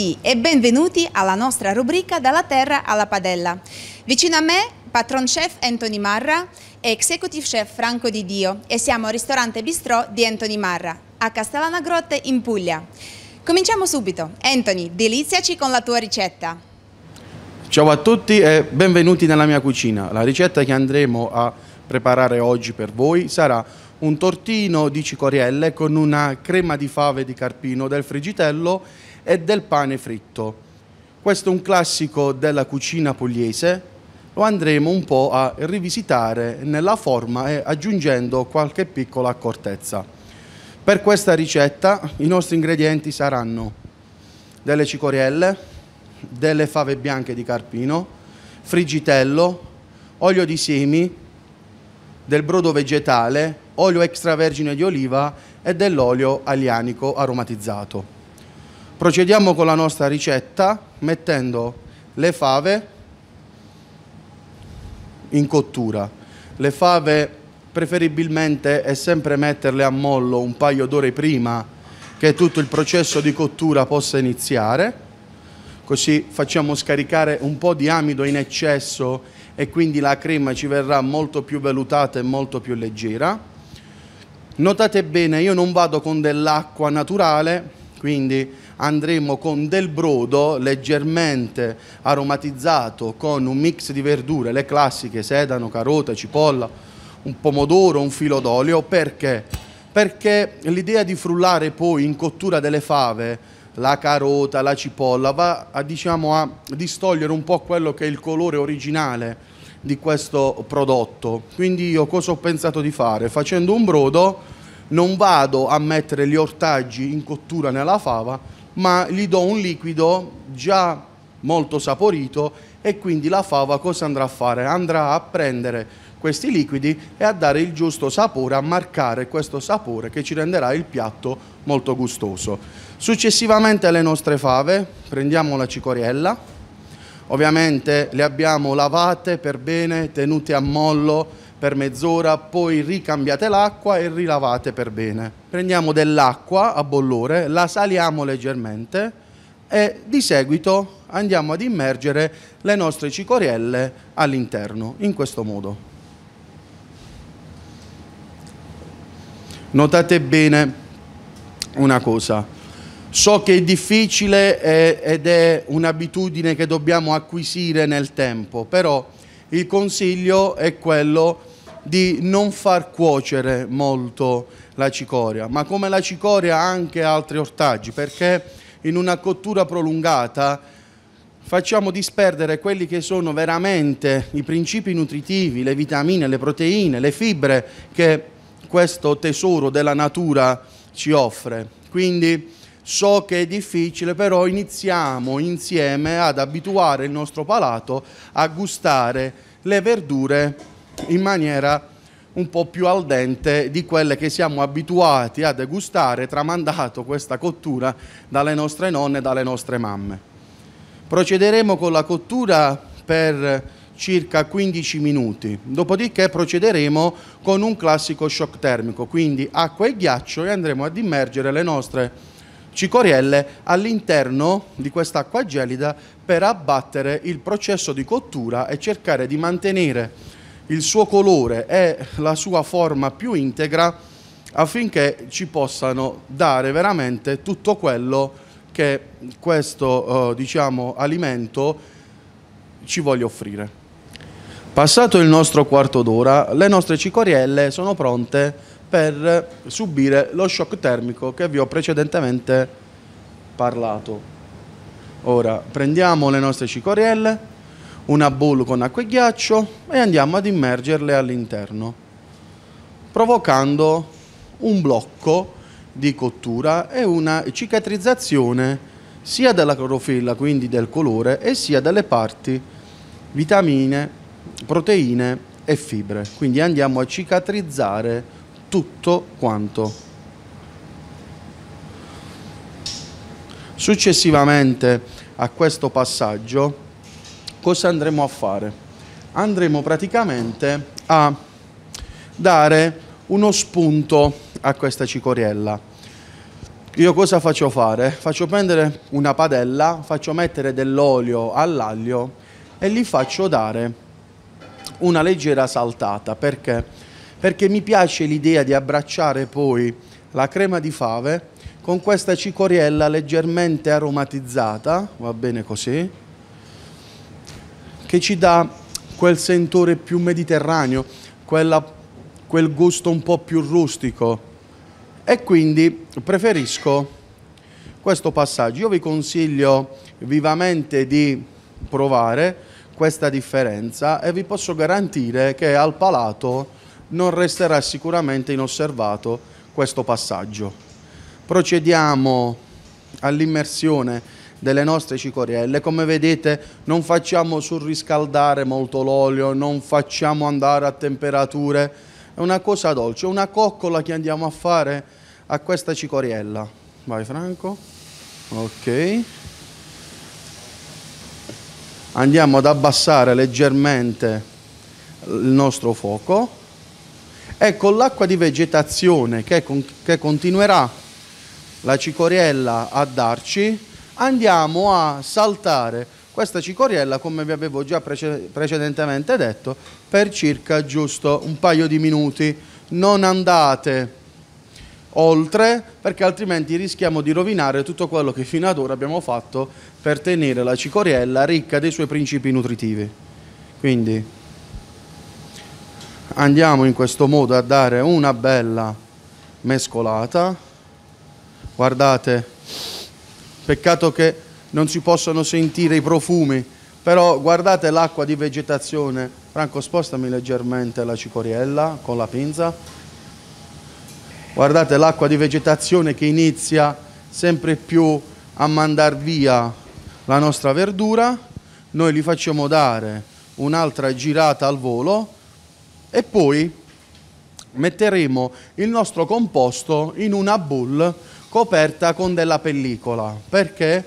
tutti e benvenuti alla nostra rubrica Dalla terra alla padella. Vicino a me patron chef Anthony Marra e executive chef Franco Di Dio e siamo al ristorante bistrò di Anthony Marra a Castellana Grotte in Puglia. Cominciamo subito. Anthony, deliziaci con la tua ricetta. Ciao a tutti e benvenuti nella mia cucina. La ricetta che andremo a preparare oggi per voi sarà un tortino di cicorielle con una crema di fave di carpino del frigitello e del pane fritto. Questo è un classico della cucina pugliese, lo andremo un po' a rivisitare nella forma e aggiungendo qualche piccola accortezza. Per questa ricetta i nostri ingredienti saranno delle cicorielle, delle fave bianche di carpino, frigitello, olio di semi, del brodo vegetale, olio extravergine di oliva e dell'olio alianico aromatizzato. Procediamo con la nostra ricetta mettendo le fave in cottura. Le fave preferibilmente è sempre metterle a mollo un paio d'ore prima che tutto il processo di cottura possa iniziare. Così facciamo scaricare un po' di amido in eccesso e quindi la crema ci verrà molto più velutata e molto più leggera. Notate bene, io non vado con dell'acqua naturale, quindi andremo con del brodo leggermente aromatizzato con un mix di verdure, le classiche sedano, carota, cipolla, un pomodoro, un filo d'olio, perché? Perché l'idea di frullare poi in cottura delle fave la carota, la cipolla, va a, diciamo, a distogliere un po' quello che è il colore originale di questo prodotto. Quindi io cosa ho pensato di fare? Facendo un brodo non vado a mettere gli ortaggi in cottura nella fava, ma gli do un liquido già molto saporito e quindi la fava cosa andrà a fare? Andrà a prendere questi liquidi e a dare il giusto sapore, a marcare questo sapore che ci renderà il piatto molto gustoso. Successivamente alle nostre fave, prendiamo la cicoriella, ovviamente le abbiamo lavate per bene, tenute a mollo, per mezz'ora, poi ricambiate l'acqua e rilavate per bene. Prendiamo dell'acqua a bollore, la saliamo leggermente e di seguito andiamo ad immergere le nostre cicorielle all'interno, in questo modo. Notate bene una cosa, so che è difficile ed è un'abitudine che dobbiamo acquisire nel tempo, però il consiglio è quello di di non far cuocere molto la cicoria, ma come la cicoria anche altri ortaggi, perché in una cottura prolungata facciamo disperdere quelli che sono veramente i principi nutritivi, le vitamine, le proteine, le fibre che questo tesoro della natura ci offre. Quindi so che è difficile, però iniziamo insieme ad abituare il nostro palato a gustare le verdure in maniera un po' più al dente di quelle che siamo abituati a degustare, tramandato questa cottura dalle nostre nonne e dalle nostre mamme. Procederemo con la cottura per circa 15 minuti, dopodiché procederemo con un classico shock termico, quindi acqua e ghiaccio e andremo ad immergere le nostre cicorielle all'interno di questa acqua gelida per abbattere il processo di cottura e cercare di mantenere il suo colore e la sua forma più integra affinché ci possano dare veramente tutto quello che questo eh, diciamo, alimento ci voglia offrire. Passato il nostro quarto d'ora, le nostre cicorielle sono pronte per subire lo shock termico che vi ho precedentemente parlato. Ora prendiamo le nostre cicorielle, una bowl con acqua e ghiaccio e andiamo ad immergerle all'interno, provocando un blocco di cottura e una cicatrizzazione sia della clorofilla, quindi del colore, e sia delle parti vitamine, proteine e fibre. Quindi andiamo a cicatrizzare tutto quanto. Successivamente a questo passaggio cosa andremo a fare? Andremo praticamente a dare uno spunto a questa cicoriella. Io cosa faccio fare? Faccio prendere una padella, faccio mettere dell'olio all'aglio e gli faccio dare una leggera saltata. Perché? Perché mi piace l'idea di abbracciare poi la crema di fave con questa cicoriella leggermente aromatizzata, va bene così, che ci dà quel sentore più mediterraneo, quella, quel gusto un po' più rustico. E quindi preferisco questo passaggio. Io vi consiglio vivamente di provare questa differenza e vi posso garantire che al palato non resterà sicuramente inosservato questo passaggio. Procediamo all'immersione delle nostre cicorielle. Come vedete non facciamo surriscaldare molto l'olio, non facciamo andare a temperature, è una cosa dolce, una coccola che andiamo a fare a questa cicoriella. Vai Franco, ok. Andiamo ad abbassare leggermente il nostro fuoco e con l'acqua di vegetazione che, con, che continuerà la cicoriella a darci andiamo a saltare questa cicoriella come vi avevo già precedentemente detto per circa giusto un paio di minuti non andate oltre perché altrimenti rischiamo di rovinare tutto quello che fino ad ora abbiamo fatto per tenere la cicoriella ricca dei suoi principi nutritivi quindi andiamo in questo modo a dare una bella mescolata guardate Peccato che non si possano sentire i profumi, però guardate l'acqua di vegetazione. Franco, spostami leggermente la cicoriella con la pinza. Guardate l'acqua di vegetazione che inizia sempre più a mandar via la nostra verdura. Noi gli facciamo dare un'altra girata al volo e poi metteremo il nostro composto in una bowl coperta con della pellicola. Perché?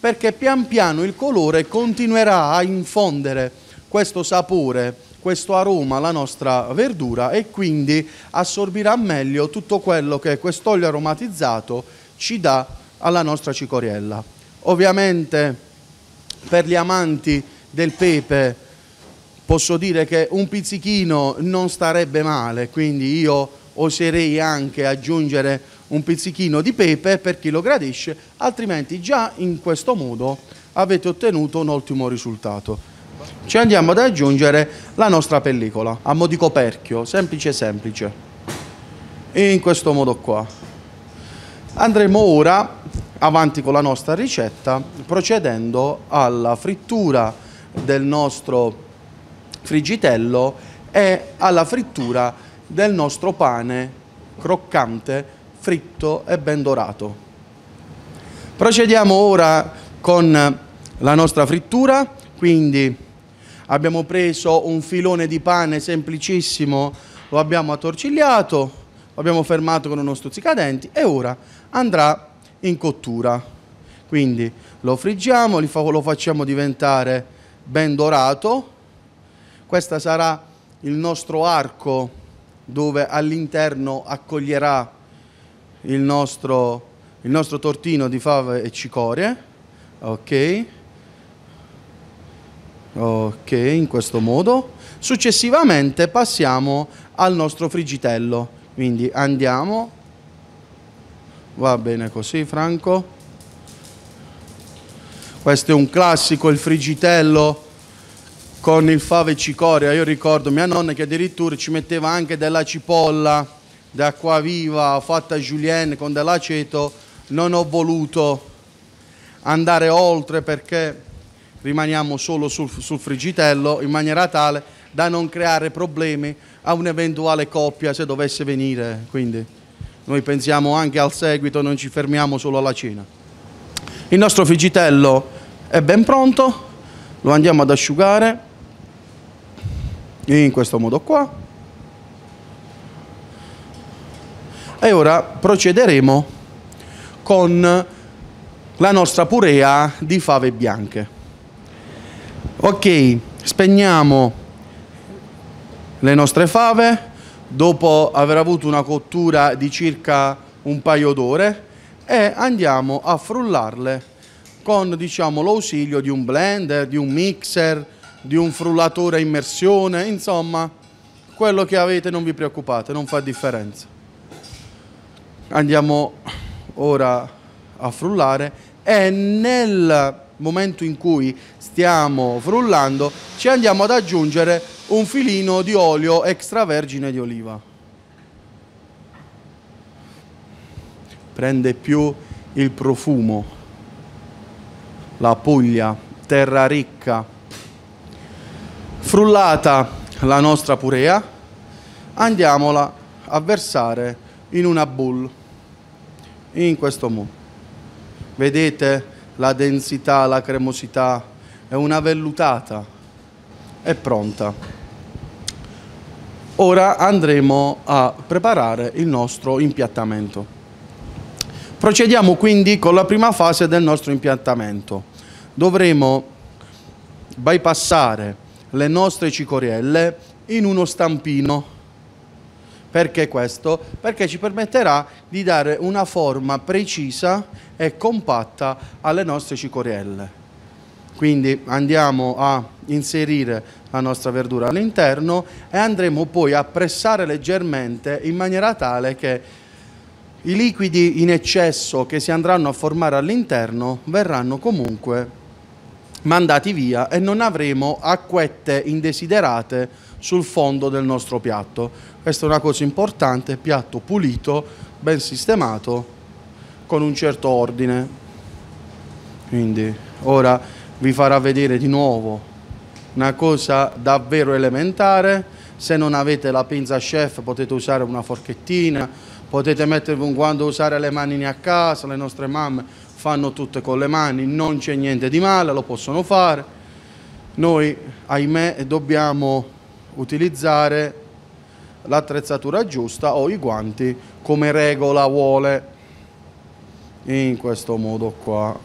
Perché pian piano il colore continuerà a infondere questo sapore, questo aroma alla nostra verdura e quindi assorbirà meglio tutto quello che quest'olio aromatizzato ci dà alla nostra cicoriella. Ovviamente per gli amanti del pepe posso dire che un pizzichino non starebbe male, quindi io oserei anche aggiungere un pizzichino di pepe per chi lo gradisce, altrimenti già in questo modo avete ottenuto un ottimo risultato. Ci andiamo ad aggiungere la nostra pellicola a mo' di coperchio, semplice semplice, in questo modo qua. Andremo ora avanti con la nostra ricetta procedendo alla frittura del nostro friggitello e alla frittura del nostro pane croccante fritto e ben dorato. Procediamo ora con la nostra frittura, quindi abbiamo preso un filone di pane semplicissimo, lo abbiamo attorcigliato, lo abbiamo fermato con uno stuzzicadenti e ora andrà in cottura. Quindi lo friggiamo, lo facciamo diventare ben dorato. Questo sarà il nostro arco dove all'interno accoglierà il nostro, il nostro tortino di fave e cicorie, ok? Ok, in questo modo. Successivamente passiamo al nostro frigitello. quindi andiamo, va bene così Franco. Questo è un classico, il frigitello con il fave e cicoria. Io ricordo mia nonna che addirittura ci metteva anche della cipolla d'acqua viva fatta a julienne con dell'aceto, non ho voluto andare oltre perché rimaniamo solo sul, sul friggitello in maniera tale da non creare problemi a un'eventuale coppia se dovesse venire. Quindi noi pensiamo anche al seguito, non ci fermiamo solo alla cena. Il nostro frigitello è ben pronto, lo andiamo ad asciugare in questo modo qua. E ora procederemo con la nostra purea di fave bianche. Ok, spegniamo le nostre fave dopo aver avuto una cottura di circa un paio d'ore e andiamo a frullarle con diciamo, l'ausilio di un blender, di un mixer, di un frullatore a immersione, insomma, quello che avete non vi preoccupate, non fa differenza andiamo ora a frullare e nel momento in cui stiamo frullando ci andiamo ad aggiungere un filino di olio extravergine di oliva prende più il profumo la Puglia terra ricca frullata la nostra purea andiamola a versare in una bowl in questo modo. Vedete la densità, la cremosità, è una vellutata, è pronta. Ora andremo a preparare il nostro impiattamento. Procediamo quindi con la prima fase del nostro impiattamento. Dovremo bypassare le nostre cicorielle in uno stampino perché questo? Perché ci permetterà di dare una forma precisa e compatta alle nostre cicorielle. Quindi andiamo a inserire la nostra verdura all'interno e andremo poi a pressare leggermente in maniera tale che i liquidi in eccesso che si andranno a formare all'interno verranno comunque mandati via e non avremo acquette indesiderate sul fondo del nostro piatto. Questa è una cosa importante, piatto pulito, ben sistemato, con un certo ordine. Quindi ora vi farà vedere di nuovo una cosa davvero elementare. Se non avete la pinza chef potete usare una forchettina, potete mettervi un guanto usare le manine a casa, le nostre mamme fanno tutte con le mani, non c'è niente di male, lo possono fare. Noi ahimè dobbiamo utilizzare l'attrezzatura giusta o i guanti come regola vuole in questo modo qua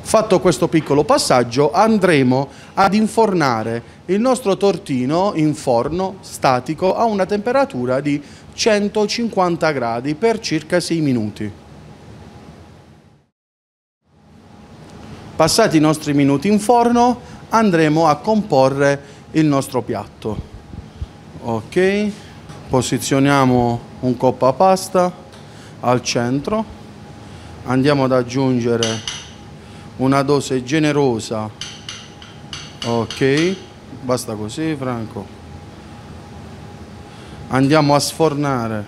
fatto questo piccolo passaggio andremo ad infornare il nostro tortino in forno statico a una temperatura di 150 gradi per circa 6 minuti passati i nostri minuti in forno andremo a comporre il nostro piatto. Ok, posizioniamo un coppa pasta al centro, andiamo ad aggiungere una dose generosa, ok, basta così Franco, andiamo a sfornare,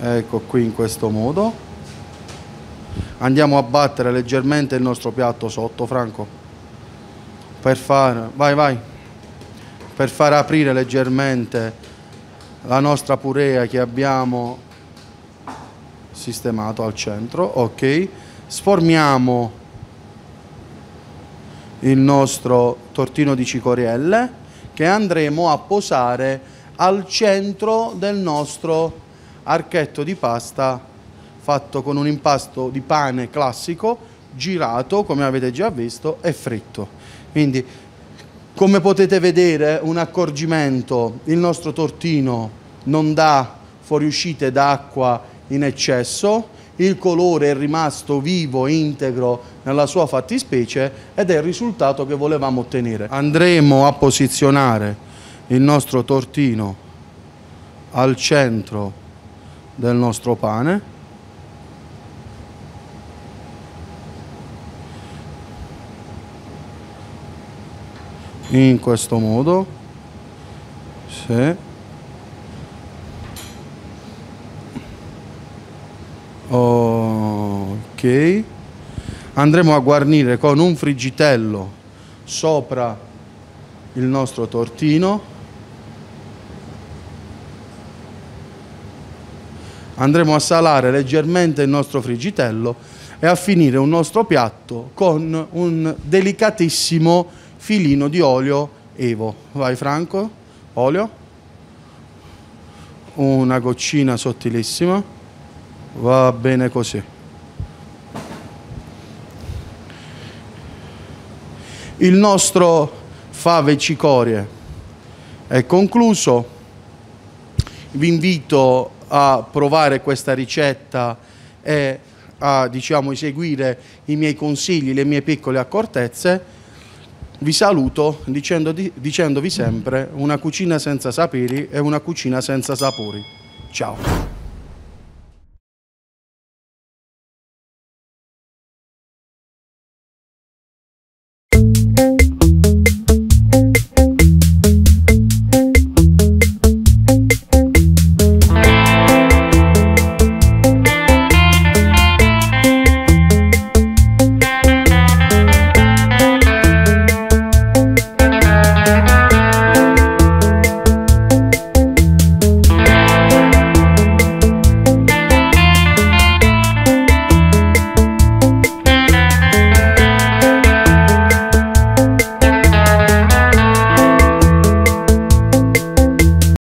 ecco qui in questo modo, andiamo a battere leggermente il nostro piatto sotto, Franco, per far, vai, vai, per far aprire leggermente la nostra purea che abbiamo sistemato al centro, ok, sformiamo il nostro tortino di cicorielle che andremo a posare al centro del nostro archetto di pasta fatto con un impasto di pane classico, girato come avete già visto e fritto. Quindi come potete vedere un accorgimento, il nostro tortino non dà fuoriuscite d'acqua in eccesso, il colore è rimasto vivo, integro nella sua fattispecie ed è il risultato che volevamo ottenere. Andremo a posizionare il nostro tortino al centro del nostro pane in questo modo sì. ok andremo a guarnire con un friggitello sopra il nostro tortino andremo a salare leggermente il nostro friggitello e a finire un nostro piatto con un delicatissimo filino di olio Evo. Vai Franco, olio, una goccina sottilissima, va bene così. Il nostro fave cicorie è concluso, vi invito a provare questa ricetta e a diciamo, eseguire i miei consigli, le mie piccole accortezze vi saluto dicendo dicendovi sempre una cucina senza saperi è una cucina senza sapori. Ciao!